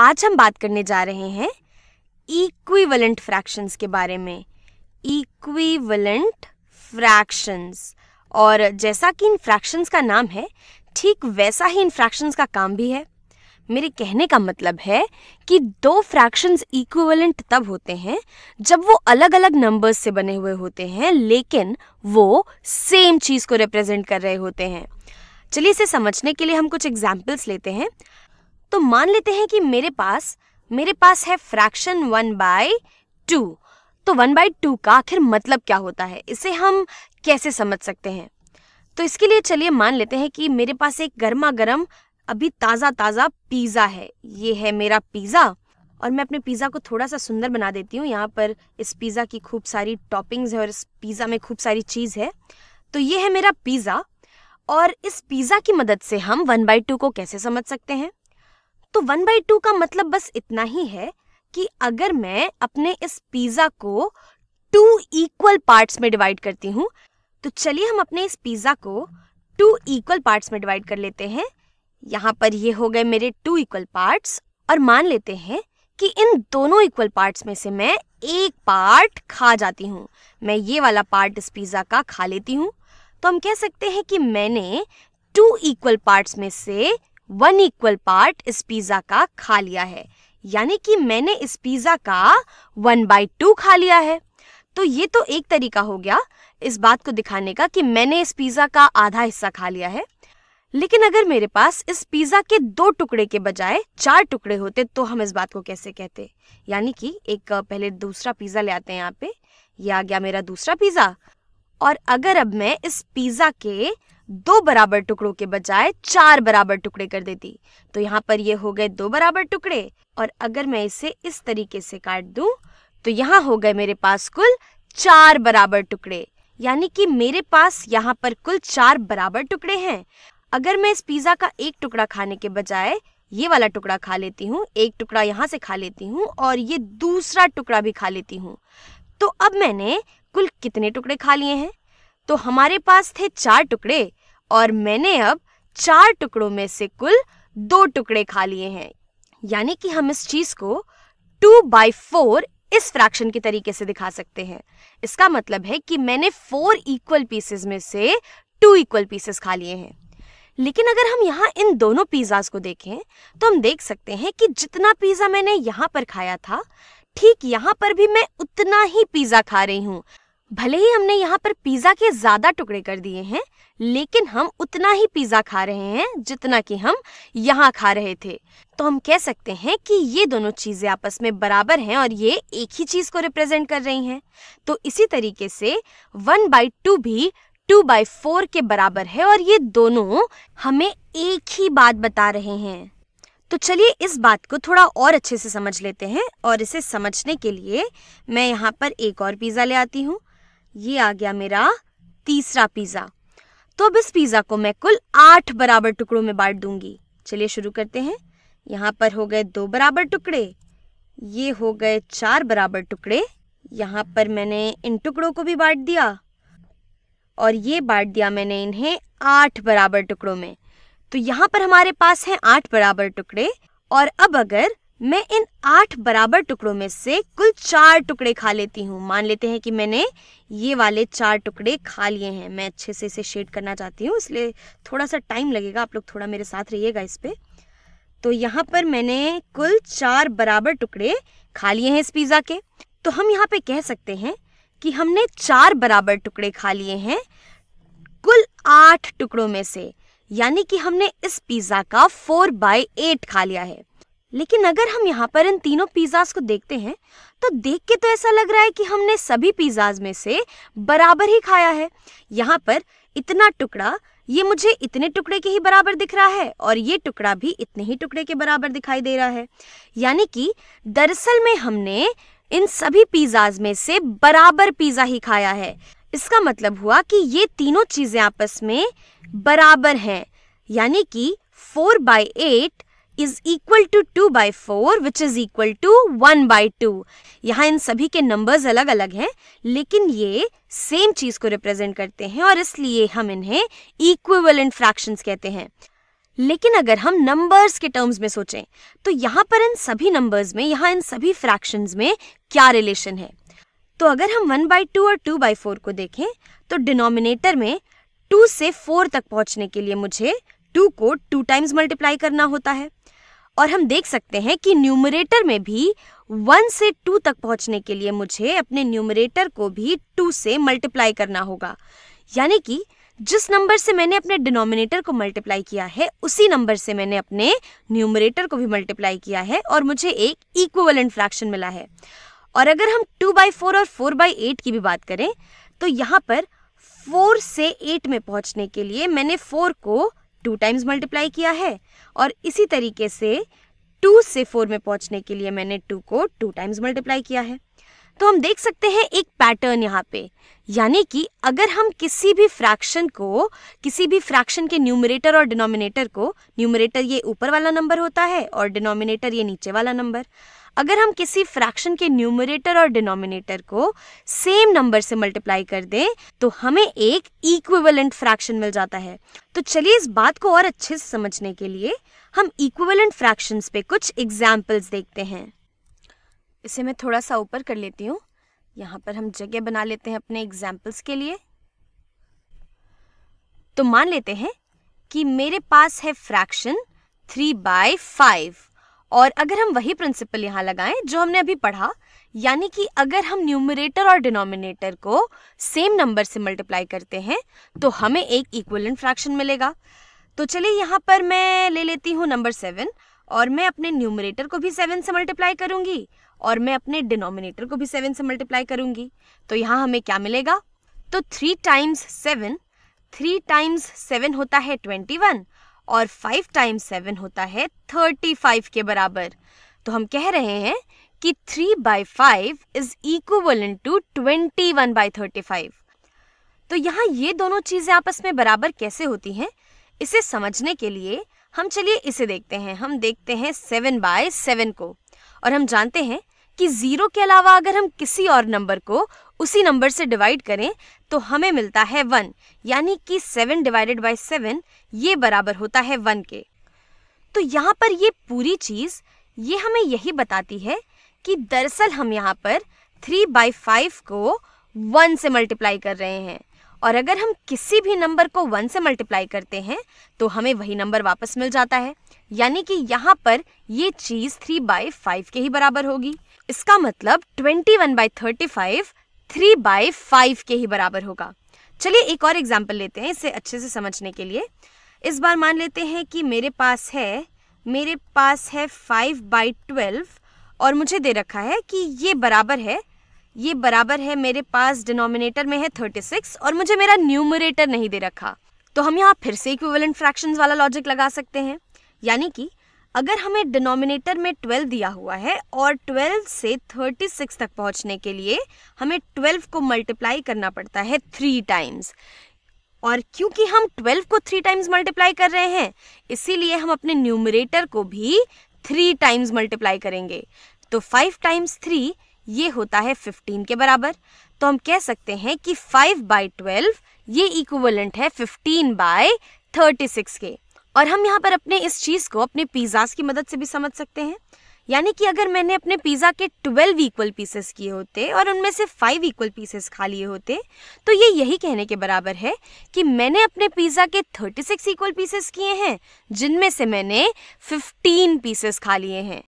आज हम बात करने जा रहे हैं इक्विवेलेंट फ्रैक्शंस के बारे में इक्विवेलेंट फ्रैक्शंस और जैसा कि इन फ्रैक्शंस का नाम है ठीक वैसा ही इन फ्रैक्शंस का काम भी है मेरे कहने का मतलब है कि दो फ्रैक्शंस इक्विवेलेंट तब होते हैं जब वो अलग अलग नंबर्स से बने हुए होते हैं लेकिन वो सेम चीज़ को रिप्रेजेंट कर रहे होते हैं चलिए इसे समझने के लिए हम कुछ एग्जाम्पल्स लेते हैं तो मान लेते हैं कि मेरे पास मेरे पास है फ्रैक्शन वन बाय टू तो वन बाय टू का आखिर मतलब क्या होता है इसे हम कैसे समझ सकते हैं तो इसके लिए चलिए मान लेते हैं कि मेरे पास एक गर्मा गर्म अभी ताज़ा ताज़ा पिज़्ज़ा है ये है मेरा पिज़्ज़ा और मैं अपने पिज़्ज़ा को थोड़ा सा सुंदर बना देती हूँ यहाँ पर इस पिज़्ज़ा की खूब सारी टॉपिंग्स है और इस पिज़्ज़ा में खूब सारी चीज़ है तो ये है मेरा पिज़्ज़ा और इस पिज़्ज़ा की मदद से हम वन बाई टू को कैसे समझ सकते हैं तो वन बाई टू का मतलब बस इतना ही है कि अगर मैं अपने इस पिज्जा को टू इक्वल पार्ट्स में डिवाइड करती हूँ तो चलिए हम अपने इस पिज्जा को टू इक्वल पार्ट्स में डिवाइड कर लेते हैं यहाँ पर ये हो गए मेरे टू इक्वल पार्ट्स और मान लेते हैं कि इन दोनों इक्वल पार्ट्स में से मैं एक पार्ट खा जाती हूँ मैं ये वाला पार्ट इस पिज़्ज़ा का खा लेती हूँ तो हम कह सकते हैं कि मैंने टू इक्वल पार्ट्स में से वन इक्वल पार्ट इस पिज्जा का खा लिया है यानी कि मैंने इस पिज्जा का वन बाई टू खा लिया है तो ये तो एक तरीका हो गया इस बात को दिखाने का कि मैंने इस पिज्जा का आधा हिस्सा खा लिया है लेकिन अगर मेरे पास इस पिज्जा के दो टुकड़े के बजाय चार टुकड़े होते तो हम इस बात को कैसे कहते यानी कि एक पहले दूसरा पिज्जा ले आते हैं यहाँ पे ये आ गया मेरा दूसरा पिज्जा और अगर अब मैं इस पिज्जा के दो बराबर टुकड़ों के बजाय चार बराबर टुकड़े कर देती तो यहाँ पर ये हो गए दो बराबर टुकड़े और अगर मैं इसे इस तरीके से काट दू तो यहाँ हो गए मेरे पास कुल चार बराबर टुकड़े यानी कि मेरे पास यहाँ पर कुल चार बराबर टुकड़े हैं अगर मैं इस पिज़्ज़ा का एक टुकड़ा खाने के बजाय ये वाला टुकड़ा खा लेती हूँ एक टुकड़ा यहाँ से खा लेती हूँ और ये दूसरा टुकड़ा भी खा लेती हूँ तो अब मैंने कुल कितने टुकड़े खा लिए हैं तो हमारे पास थे चार टुकड़े और मैंने अब चार टुकड़ों में से कुल दो टुकड़े खा लिए हैं यानी कि हम इस चीज को टू बाई फोर इस फ्रैक्शन के तरीके से दिखा सकते हैं इसका मतलब है कि मैंने फोर इक्वल पीसेस में से टू इक्वल पीसेस खा लिए हैं लेकिन अगर हम यहाँ इन दोनों पिज़्ज़ाज को देखें तो हम देख सकते हैं कि जितना पिज़्ज़ा मैंने यहाँ पर खाया था ठीक यहाँ पर भी मैं उतना ही पिज़्ज़ा खा रही हूँ भले ही हमने यहाँ पर पिज्जा के ज्यादा टुकड़े कर दिए हैं लेकिन हम उतना ही पिज्जा खा रहे हैं जितना कि हम यहाँ खा रहे थे तो हम कह सकते हैं कि ये दोनों चीजें आपस में बराबर हैं और ये एक ही चीज को रिप्रेजेंट कर रही हैं तो इसी तरीके से वन बाई टू भी टू बाई फोर के बराबर है और ये दोनों हमें एक ही बात बता रहे हैं तो चलिए इस बात को थोड़ा और अच्छे से समझ लेते हैं और इसे समझने के लिए मैं यहाँ पर एक और पिज़्ज़ा ले आती हूँ ये आ गया मेरा तीसरा पिज़्ज़ा तो अब इस पिज़्ज़ा को मैं कुल आठ बराबर टुकड़ों में बांट दूंगी चलिए शुरू करते हैं यहाँ पर हो गए दो बराबर टुकड़े ये हो गए चार बराबर टुकड़े यहाँ पर मैंने इन टुकड़ों को भी बांट दिया और ये बांट दिया मैंने इन्हें आठ बराबर टुकड़ों में तो यहाँ पर हमारे पास है आठ बराबर टुकड़े और अब अगर मैं इन आठ बराबर टुकड़ों में से कुल चार टुकड़े खा लेती हूँ मान लेते हैं कि मैंने ये वाले चार टुकड़े खा लिए हैं मैं अच्छे से इसे शेड करना चाहती हूँ इसलिए थोड़ा सा टाइम लगेगा आप लोग थोड़ा मेरे साथ रहिएगा इस पर तो यहाँ पर मैंने कुल चार बराबर टुकड़े खा लिए हैं इस पिज़्ज़ा के तो हम यहाँ पे कह सकते हैं कि हमने चार बराबर टुकड़े खा लिए हैं कुल आठ टुकड़ों में से यानी कि हमने इस पिज़्ज़ा का फोर बाई एट खा लिया है लेकिन अगर हम यहाँ पर इन तीनों पिज्जाज को देखते हैं तो देख के तो ऐसा लग रहा है कि हमने सभी पिज्जाज में से बराबर ही खाया है यहाँ पर इतना टुकड़ा ये मुझे इतने टुकड़े के ही बराबर दिख रहा है और ये टुकड़ा भी इतने ही टुकड़े के बराबर दिखाई दे रहा है यानी कि दरअसल में हमने इन सभी पिज्जाज में से बराबर पिज्जा ही खाया है इसका मतलब हुआ कि ये तीनों चीजें आपस में बराबर हैं यानी कि four by eight is equal to two by four which is equal to one by two यहाँ इन सभी के नंबर्स अलग अलग हैं लेकिन ये सेम चीज को रिप्रेजेंट करते हैं और इसलिए हम इन्हें इक्विवेलेंट फ्रैक्शंस कहते हैं लेकिन अगर हम नंबर्स के टर्म्स में सोचें तो यहाँ पर इन सभी नंबर्स में यहाँ इन सभी फ्रैक्शंस में क्या रिलेशन है तो अगर हम वन बाई टू और टू बाई फोर को देखें तो डिनोमिनेटर में टू से फोर तक पहुंचने के लिए मुझे टू को टू टाइम्स मल्टीप्लाई करना होता है और हम देख सकते हैं कि न्यूमरेटर में भी वन से टू तक पहुंचने के लिए मुझे अपने न्यूमरेटर को भी टू से मल्टीप्लाई करना होगा यानी कि जिस नंबर से मैंने अपने डिनोमिनेटर को मल्टीप्लाई किया है उसी नंबर से मैंने अपने न्यूमरेटर को भी मल्टीप्लाई किया है और मुझे एक इक्वलेंट फ्रैक्शन मिला है और अगर हम टू बाई फोर और फोर बाई एट की भी बात करें तो यहाँ पर फोर से एट में पहुँचने के लिए मैंने फोर को टू टाइम्स मल्टीप्लाई किया है और इसी तरीके से टू से फोर में पहुंचने के लिए मैंने टू को टू टाइम्स मल्टीप्लाई किया है तो हम देख सकते हैं एक पैटर्न यहाँ पे यानी कि अगर हम किसी भी फ्रैक्शन को किसी भी फ्रैक्शन के न्यूमरेटर और डिनोमिनेटर को न्यूमरेटर ये ऊपर वाला नंबर होता है और डिनोमिनेटर ये नीचे वाला नंबर अगर हम किसी फ्रैक्शन के न्यूमरेटर और डिनोमिनेटर को सेम नंबर से मल्टीप्लाई कर दें तो हमें एक इक्विवेलेंट फ्रैक्शन मिल जाता है तो चलिए इस बात को और अच्छे से समझने के लिए हम इक्विवेलेंट फ्रैक्शंस पे कुछ एग्जाम्पल्स देखते हैं इसे मैं थोड़ा सा ऊपर कर लेती हूँ यहाँ पर हम जगह बना लेते हैं अपने एग्जाम्पल्स के लिए तो मान लेते हैं कि मेरे पास है फ्रैक्शन थ्री बाय फाइव और अगर हम वही प्रिंसिपल यहाँ लगाएं जो हमने अभी पढ़ा यानी कि अगर हम न्यूमरेटर और डिनोमिनेटर को सेम नंबर से मल्टीप्लाई करते हैं तो हमें एक इक्वलेंट फ्रैक्शन मिलेगा तो चलिए यहाँ पर मैं ले लेती हूँ नंबर सेवन और मैं अपने न्यूमरेटर को भी सेवन से मल्टीप्लाई करूंगी और मैं अपने डिनोमिनेटर को भी सेवन से मल्टीप्लाई करूंगी तो यहाँ हमें क्या मिलेगा तो three times seven three times seven होता है ट्वेंटी वन और फाइव टाइम्स सेवन होता है थर्टी फाइव के बराबर तो हम कह रहे हैं कि three by five is equal into twenty one by thirty five तो यहाँ ये दोनों चीज़ें आपस में बराबर कैसे होती हैं इसे समझने के लिए हम चलिए इसे देखते हैं हम देखते हैं सेवन बाय सेवन को और हम जानते हैं कि ज़ीरो के अलावा अगर हम किसी और नंबर को उसी नंबर से डिवाइड करें तो हमें मिलता है वन यानी कि सेवन डिवाइडेड बाई सेवन ये बराबर होता है वन के तो यहाँ पर ये पूरी चीज़ ये हमें यही बताती है कि दरअसल हम यहाँ पर थ्री बाई फाइव को वन से मल्टीप्लाई कर रहे हैं और अगर हम किसी भी नंबर को वन से मल्टीप्लाई करते हैं तो हमें वही नंबर वापस मिल जाता है यानी कि यहाँ पर ये चीज़ थ्री बाई फाइव के ही बराबर होगी इसका मतलब twenty one by thirty five three by five के ही बराबर होगा चलिए एक और एग्जाम्पल लेते हैं इसे अच्छे से समझने के लिए इस बार मान लेते हैं कि मेरे पास है मेरे पास है फाइव बाई ट्वेल्व और मुझे दे रखा है कि ये बराबर है ये बराबर है मेरे पास डिनोमिनेटर में है थर्टी सिक्स और मुझे मेरा न्यूमरेटर नहीं दे रखा तो हम यहाँ फिर से इक्विवेलेंट फ्रैक्शंस वाला लॉजिक लगा सकते हैं यानी कि अगर हमें डिनोमिनेटर में 12 दिया हुआ है और 12 से 36 तक पहुंचने के लिए हमें 12 को मल्टीप्लाई करना पड़ता है थ्री टाइम्स और क्योंकि हम 12 को थ्री टाइम्स मल्टीप्लाई कर रहे हैं इसीलिए हम अपने न्यूमरेटर को भी थ्री टाइम्स मल्टीप्लाई करेंगे तो फाइव टाइम्स थ्री ये होता है फिफ्टीन के बराबर तो हम कह सकते हैं कि फाइव बाई ट्वेल्व ये इक्वलेंट है फिफ्टीन बाय थर्टी सिक्स के और हम यहाँ पर अपने इस चीज़ को अपने पिज़्ज़ाज की मदद से भी समझ सकते हैं यानी कि अगर मैंने अपने पिज़्ज़ा के ट्वेल्व इक्वल पीसेस किए होते और उनमें से फाइव इक्वल पीसेस खा लिए होते तो ये यही कहने के बराबर है कि मैंने अपने पिज़्ज़ा के थर्टी सिक्स इक्वल पीसेस किए हैं जिनमें से मैंने फिफ्टीन पीसेस खा लिए हैं